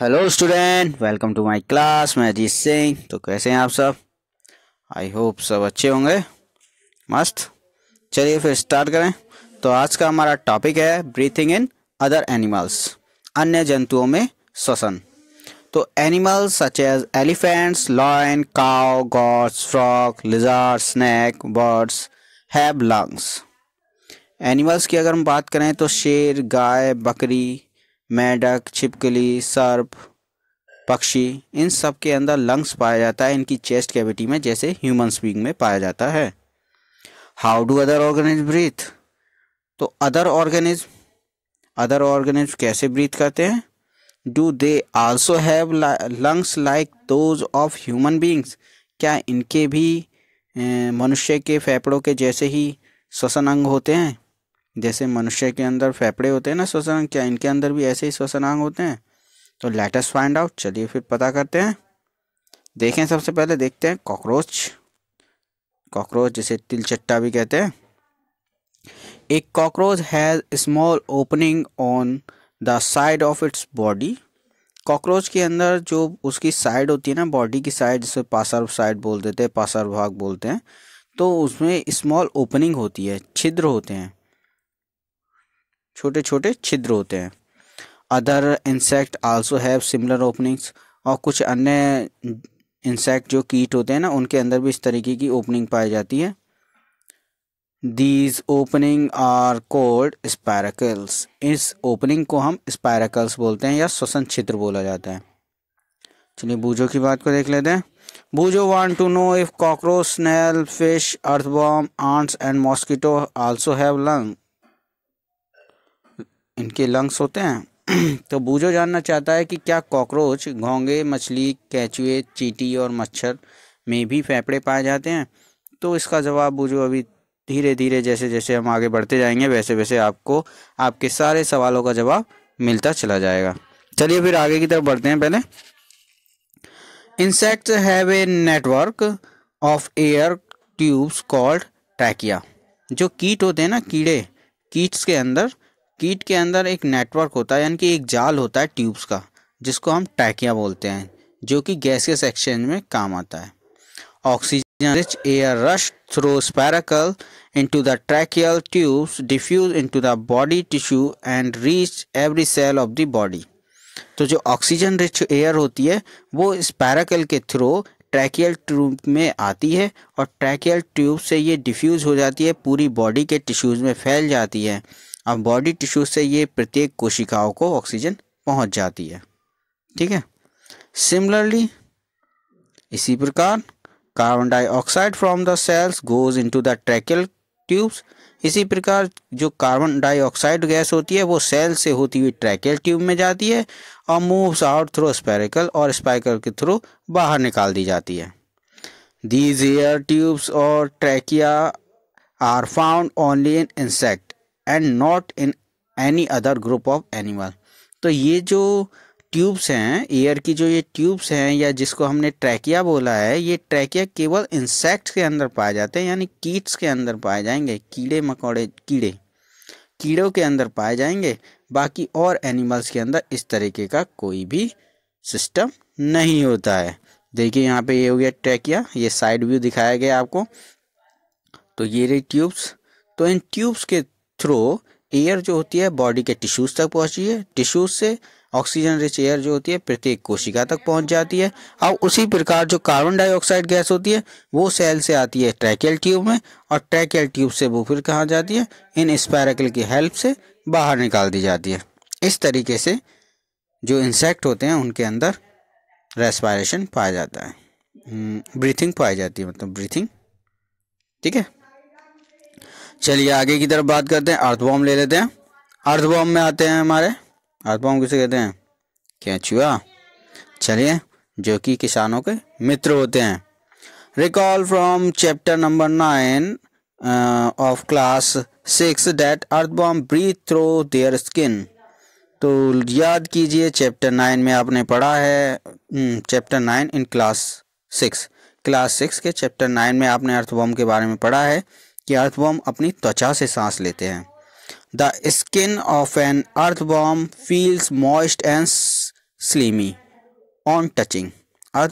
Hello student welcome to my class मैं अजीत सिंह तो कैसे हैं आप सब आई होप सब अच्छे होंगे मस्त चलिए फिर स्टार्ट करें तो आज का हमारा टॉपिक है ब्रीथिंग इन अदर एनिमल्स अन्य जंतुओं में श्वसन तो animals such as elephants lion cow goats frog lizard snake birds have lungs animals की अगर हम बात करें तो शेर गाय बकरी मेढक छिपकली सर्प पक्षी इन सब के अंदर लंग्स पाया जाता है इनकी चेस्ट कैविटी में जैसे ह्यूमन बींग में पाया जाता है how do other organism breathe तो अदर ऑर्गेनिज्म अदर ऑर्गेनिज्म कैसे ब्रीथ करते हैं do they also have lungs like those of human beings क्या इनके भी मनुष्य के फेफड़ों के जैसे ही श्वसन अंग होते हैं जैसे मनुष्य के अंदर फेफड़े होते हैं ना श्वसनांग क्या इनके अंदर भी ऐसे ही श्वसनांग होते हैं तो लेटेस्ट फाइंड आउट चलिए फिर पता करते हैं देखें सबसे पहले देखते हैं कॉकरोच कॉकरोच जिसे तिलचट्टा भी कहते हैं एक cockroach has small opening on the side of its body cockroach के अंदर जो उसकी साइड होती है ना बॉडी की साइड जिसे पासर साइड बोल देते हैं पासर भाग बोलते हैं तो उसमें स्मॉल ओपनिंग होती है छिद्र होते हैं छोटे छोटे छिद्र होते हैं other insect also have similar openings और कुछ अन्य इंसेक्ट जो कीट होते हैं ना उनके अंदर भी इस तरीके की ओपनिंग पाई जाती है these opening are called spiracles इस ओपनिंग को हम स्पायरकल्स बोलते हैं या श्वसन छिद्र बोला जाता है चलिए बूझो की बात को देख लेते हैं Boojho want to know if cockroach snail fish earthworm ants and mosquito also have lung इनके लंग्स होते हैं तो बूझो जानना चाहता है कि क्या कॉकरोच घोंगे मछली कैचुए चीटी और मच्छर में भी फेफड़े पाए जाते हैं तो इसका जवाब बूझो अभी धीरे धीरे जैसे जैसे हम आगे बढ़ते जाएंगे वैसे वैसे आपको आपके सारे सवालों का जवाब मिलता चला जाएगा चलिए फिर आगे की तरफ बढ़ते हैं पहले insects have a network of air tubes called टैकिया जो कीट होते हैं ना कीड़े कीट्स के अंदर कीट के अंदर एक नेटवर्क होता है यानी कि एक जाल होता है ट्यूब्स का जिसको हम टैकिया बोलते हैं जो कि गैसियस एक्सचेंज में काम आता है oxygen rich air rush through spiracle into the tracheal tubes diffuse into the body tissue and reach every cell of the body तो जो ऑक्सीजन रिच एयर होती है वो स्पैराकल के थ्रू ट्रैकियल ट्यूब में आती है और ट्रैकियल ट्यूब से ये डिफ्यूज हो जाती है पूरी बॉडी के टिश्यूज़ में फैल जाती है अब बॉडी टिश्यू से ये प्रत्येक कोशिकाओं को ऑक्सीजन पहुंच जाती है ठीक है सिमिलरली इसी प्रकार carbon dioxide from the cells goes into the tracheal tubes इसी प्रकार जो कार्बन डाइऑक्साइड गैस होती है वो सेल से होती हुई ट्रैकल ट्यूब में जाती है और मूव्स आउट थ्रू स्पेरिकल और स्पाइकल के थ्रू बाहर निकाल दी जाती है दीज एयर ट्यूब्स और tracheae are found only in insect and not in any other group of animal तो ये जो ट्यूब्स हैं एयर की जो ये ट्यूब्स हैं या जिसको हमने ट्रैकिया बोला है ये ट्रैकिया केवल इंसेक्ट्स के अंदर पाए जाते हैं यानी कीट्स के अंदर पाए जाएंगे कीड़े मकोड़े कीड़े कीड़ों के अंदर पाए जाएंगे बाकी और एनिमल्स के अंदर इस तरीके का कोई भी सिस्टम नहीं होता है देखिए यहाँ पे ये हो गया ट्रैकिया ये साइड व्यू दिखाया गया आपको तो ये रही ट्यूब्स तो इन ट्यूब्स के थ्रू एयर जो होती है बॉडी के टिश्यूज तक पहुंची है टिश्यूज से ऑक्सीजन रिच एयर जो होती है प्रत्येक कोशिका तक पहुंच जाती है अब उसी प्रकार जो कार्बन डाइऑक्साइड गैस होती है वो सेल से आती है ट्रैकेल ट्यूब में और ट्रैकेल ट्यूब से वो फिर कहाँ जाती है इन स्पैरकल की हेल्प से बाहर निकाल दी जाती है इस तरीके से जो इंसेक्ट होते हैं उनके अंदर रेस्पायरेशन पाया जाता है ब्रीथिंग हम्म, पाई जाती है मतलब ब्रीथिंग ठीक है चलिए आगे की तरफ बात करते हैं अर्थ ले लेते हैं अर्थ में आते हैं हमारे अर्थ किसे कहते हैं कैचुआ चलिए जो कि किसानों के मित्र होते हैं recall from chapter number nine of class six that earthworm breathe through their skin तो याद कीजिए चैप्टर नाइन में आपने पढ़ा है chapter nine in class six class six के चैप्टर नाइन में आपने अर्थ के बारे में पढ़ा है अर्थबॉम अपनी त्वचा से सांस लेते हैं the skin of an worm feels moist and slimy on touching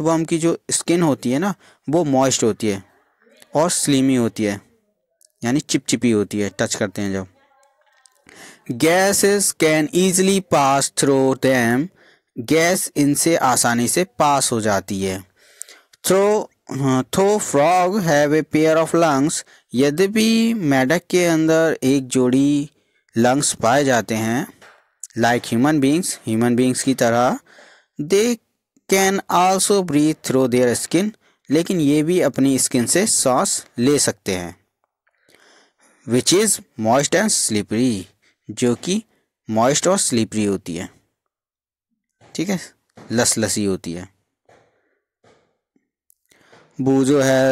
worm की जो स्किन होती है ना वो मॉइस्ट होती है और स्लीमी होती है यानी चिपचिपी होती है टच करते हैं जब gases can easily pass through them gas इनसे आसानी से पास हो जाती है through through frog have a pair of lungs यद्यपि मेढक के अंदर एक जोड़ी लंग्स पाए जाते हैं like human beings human beings की तरह they can also breathe through their skin लेकिन ये भी अपनी स्किन से सांस ले सकते हैं which is moist and slippery जो कि मॉइस्ट और स्लीपरी होती है ठीक है लसलसी होती है बूजो है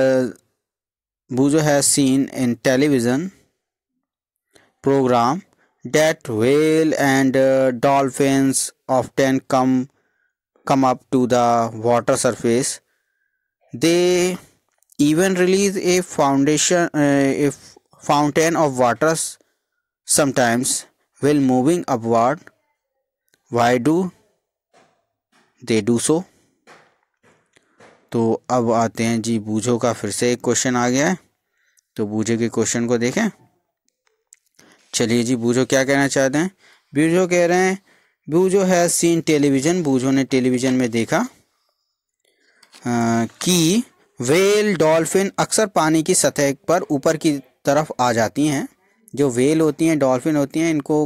Bujo has seen in television program that whale and uh, dolphins often come come up to the water surface they even release a foundation uh, a fountain of waters sometimes while moving upward why do they do so तो अब आते हैं जी बूझो का फिर से एक question आ गया है तो बूझे के क्वेश्चन को देखें चलिए जी बूझो क्या कहना चाहते हैं बूझो कह रहे हैं बूझो है सीन टेलीविज़न बूझो ने टेलीविज़न में देखा कि वेल डॉल्फिन अक्सर पानी की सतह पर ऊपर की तरफ आ जाती हैं जो वेल होती हैं डॉल्फिन होती हैं इनको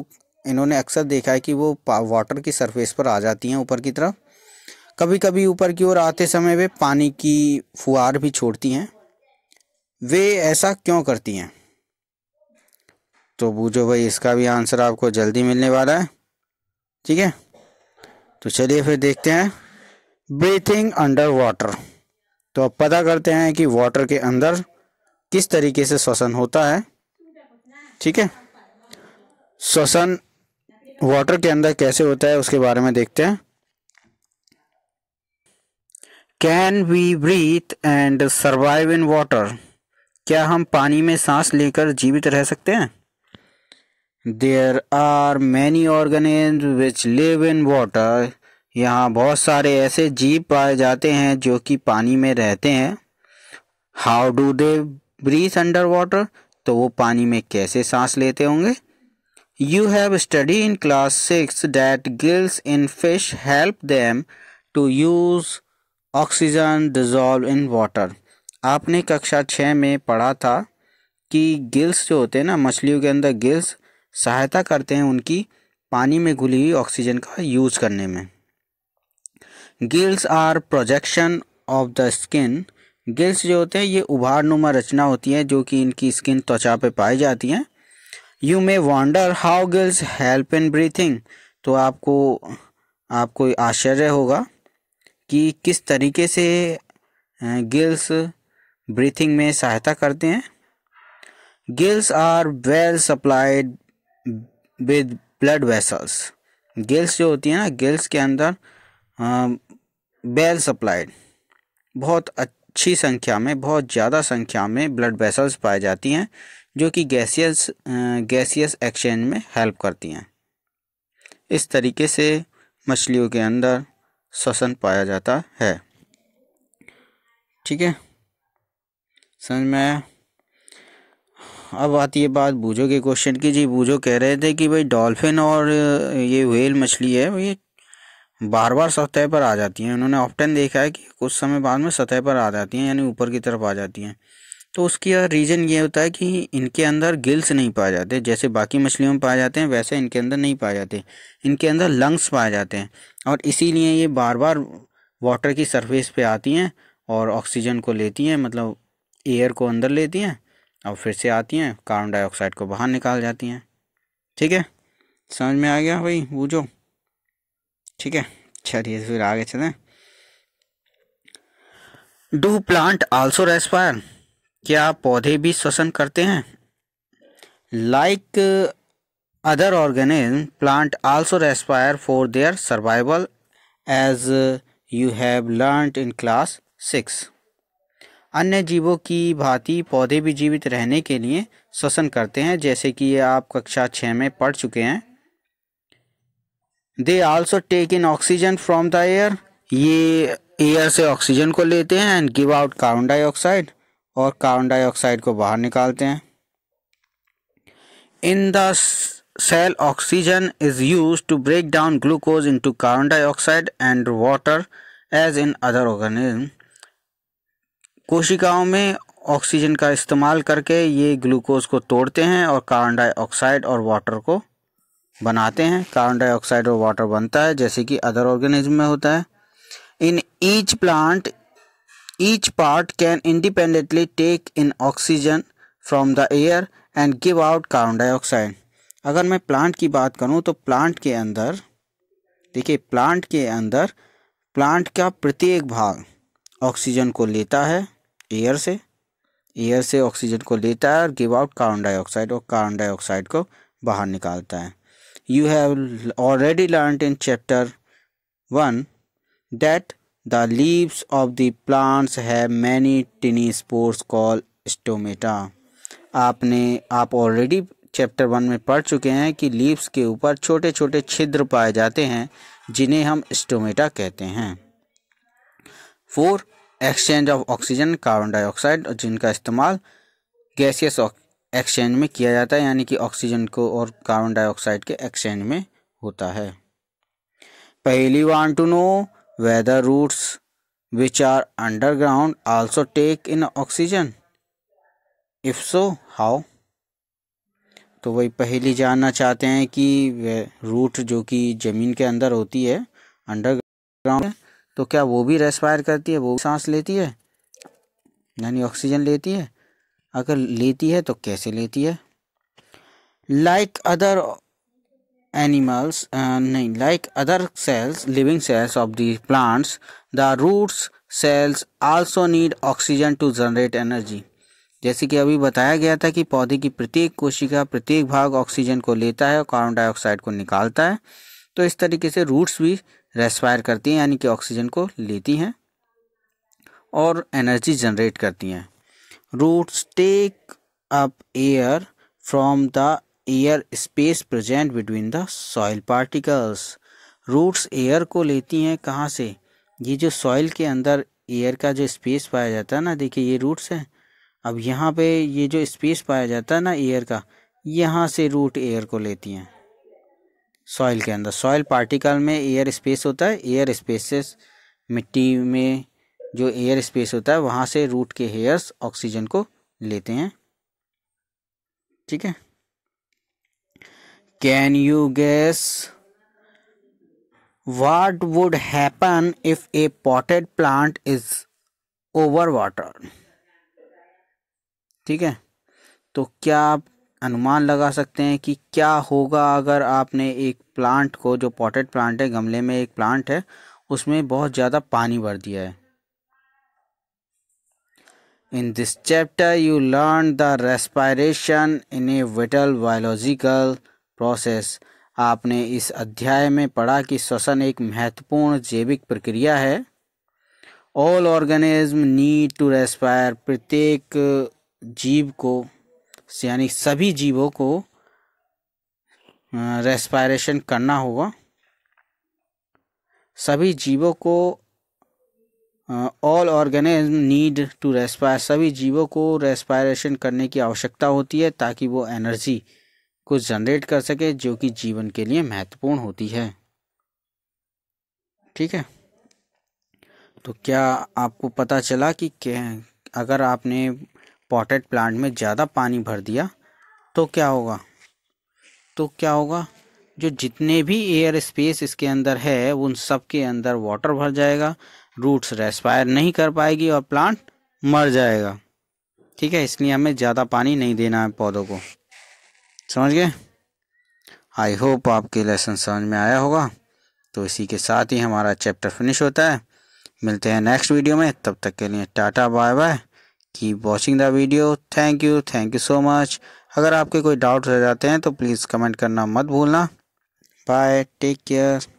इन्होंने अक्सर देखा है कि वो वाटर की सरफेस पर आ जाती हैं ऊपर की तरफ कभी कभी ऊपर की ओर आते समय वे पानी की फुहार भी छोड़ती हैं वे ऐसा क्यों करती हैं तो बूझो भाई इसका भी आंसर आपको जल्दी मिलने वाला है ठीक है तो चलिए फिर देखते हैं ब्रीथिंग अंडर वाटर तो अब पता करते हैं कि वाटर के अंदर किस तरीके से श्वसन होता है ठीक है श्वसन वाटर के अंदर कैसे होता है उसके बारे में देखते हैं can we breathe and survive in water क्या हम पानी में सांस लेकर जीवित रह सकते हैं there are many organisms which live in water यहाँ बहुत सारे ऐसे जीव पाए जाते हैं जो कि पानी में रहते हैं how do they breathe under water तो वो पानी में कैसे सांस लेते होंगे you have study in class six that gills in fish help them to use oxygen dissolve in water आपने कक्षा छः में पढ़ा था कि गिल्स जो होते हैं ना मछलियों के अंदर गिल्स सहायता करते हैं उनकी पानी में घुली हुई ऑक्सीजन का यूज़ करने में gills are projection of the skin gills जो होते हैं ये उभार नुमा रचना होती है जो कि इनकी स्किन त्वचा पे पाई जाती है you may wonder how gills help in breathing तो आपको आपको आश्चर्य होगा कि किस तरीके से गिल्स ब्रीथिंग में सहायता करते हैं gills are well supplied with blood vessels gills जो होती है ना गिल्स के अंदर वेल सप्लाइड बहुत अच्छी संख्या में बहुत ज़्यादा संख्या में ब्लड वेसल्स पाई जाती हैं जो कि गैसियस गैसियस एक्सचेंज में हेल्प करती हैं इस तरीके से मछलियों के अंदर श्वसन पाया जाता है ठीक है समझ में अब आती है बात बूझो के क्वेश्चन की जी बूझो कह रहे थे कि भाई डॉल्फिन और ये व्हेल मछली है ये बार बार सतह पर आ जाती हैं उन्होंने ऑप्टन देखा है कि कुछ समय बाद में सतह पर आ जाती हैं यानी ऊपर की तरफ आ जाती हैं तो उसकी रीज़न ये होता है कि इनके अंदर गिल्स नहीं पाए जाते जैसे बाकी मछलियों में पाए जाते हैं वैसे इनके अंदर नहीं पाए जाते इनके अंदर लंग्स पाए जाते हैं और इसीलिए ये बार बार वाटर की सरफेस पे आती हैं और ऑक्सीजन को लेती हैं मतलब एयर को अंदर लेती हैं और फिर से आती हैं कार्बन डाइऑक्साइड को बाहर निकाल जाती हैं ठीक है समझ में आ गया भाई जो ठीक है चलिए फिर आगे चलें डू प्लांट आल्सो रेस्पायर क्या पौधे भी श्वसन करते हैं like other organism plant also respire for their survival as you have learn in class six अन्य जीवों की भांति पौधे भी जीवित रहने के लिए श्वसन करते हैं जैसे कि ये आप कक्षा छः में पढ़ चुके हैं they also take in oxygen from the air ये एयर से ऑक्सीजन को लेते हैं and give out carbon dioxide और कार्बन डाइऑक्साइड को बाहर निकालते हैं in the oxygen is use to break down glucose into carbon dioxide and water as in other organism कोशिकाओं में ऑक्सीजन का इस्तेमाल करके ये ग्लूकोज को तोड़ते हैं और कार्बन डाइऑक्साइड और वाटर को बनाते हैं कार्बन डाइऑक्साइड और वाटर बनता है जैसे कि अदर ऑर्गेनिज्म में होता है in each plant Each part can independently take in oxygen from the air and give out carbon dioxide अगर मैं प्लांट की बात करूं तो प्लांट के अंदर देखिए प्लांट के अंदर प्लांट का प्रत्येक भाग ऑक्सीजन को लेता है एयर से एयर से ऑक्सीजन को लेता है और गिव आउट कार्बन डाइऑक्साइड और कार्बन डाइऑक्साइड को बाहर निकालता है you have already learn in chapter one that the leaves of the plants have many tiny spores call stomata आपने आप ऑलरेडी चैप्टर वन में पढ़ चुके हैं कि लीव्स के ऊपर छोटे छोटे छिद्र पाए जाते हैं जिन्हें हम स्टोमेटा कहते हैं for exchange of oxygen carbon dioxide जिनका इस्तेमाल गैसियस एक्सचेंज में किया जाता है यानी कि ऑक्सीजन को और कार्बन डाइऑक्साइड के एक्सचेंज में होता है पहली want to know Weather routes which are underground also take in oxygen? If so, how? तो वही पहली जानना चाहते हैं कि रूट जो कि ज़मीन के अंदर होती है अंडरग्राउंड तो क्या वो भी रेस्पायर करती है वो भी सांस लेती है यानी ऑक्सीजन लेती है अगर लेती है तो कैसे लेती है like other animals and like other cells living cells of the plants the roots cells also need oxygen to generate energy जैसे कि अभी बताया गया था कि पौधे की प्रत्येक कोशिका प्रत्येक भाग ऑक्सीजन को लेता है और कार्बन डाइऑक्साइड को निकालता है तो इस तरीके से रूट्स भी रेस्पायर करती हैं यानी कि ऑक्सीजन को लेती हैं और एनर्जी जनरेट करती हैं roots take up air from the air space present between the soil particles roots air को लेती हैं कहाँ से ये जो सॉइल के अंदर एयर का जो स्पेस पाया जाता है ना देखिए ये रूट्स हैं अब यहाँ पे ये जो स्पेस पाया जाता है ना एयर का यहाँ से रूट एयर को लेती हैं सॉइल के अंदर सॉइल पार्टिकल में एयर स्पेस होता है एयर स्पेसेस मिट्टी में जो एयर स्पेस होता है वहाँ से रूट के हेयर्स ऑक्सीजन को लेते हैं ठीक है can you guess what would happen if a potted plant is over water ठीक है तो क्या आप अनुमान लगा सकते हैं कि क्या होगा अगर आपने एक प्लांट को जो पॉटेड प्लांट है गमले में एक प्लांट है उसमें बहुत ज्यादा पानी भर दिया है in this chapter you learn the respiration in a vital biological process आपने इस अध्याय में पढ़ा कि श्वसन एक महत्वपूर्ण जैविक प्रक्रिया है all organism need to respire प्रत्येक जीव को यानी सभी जीवों को रेस्पायरेशन करना होगा सभी जीवों को all organism need to respire सभी जीवों को रेस्पायरेशन करने की आवश्यकता होती है ताकि वो एनर्जी को जनरेट कर सके जो कि जीवन के लिए महत्वपूर्ण होती है ठीक है तो क्या आपको पता चला कि अगर आपने पॉटेड प्लांट में ज़्यादा पानी भर दिया तो क्या होगा तो क्या होगा जो जितने भी एयर स्पेस इसके अंदर है उन सब के अंदर वाटर भर जाएगा रूट्स रेस्पायर नहीं कर पाएगी और प्लांट मर जाएगा ठीक है इसलिए हमें ज़्यादा पानी नहीं देना है पौधों को समझ गए आई होप आपके लेसन समझ में आया होगा तो इसी के साथ ही हमारा चैप्टर फिनिश होता है मिलते हैं नेक्स्ट वीडियो में तब तक के लिए tata bye bye keep watching the video thank you thank you so much अगर आपके कोई डाउट रह जाते हैं तो प्लीज़ कमेंट करना मत भूलना बाय टेक केयर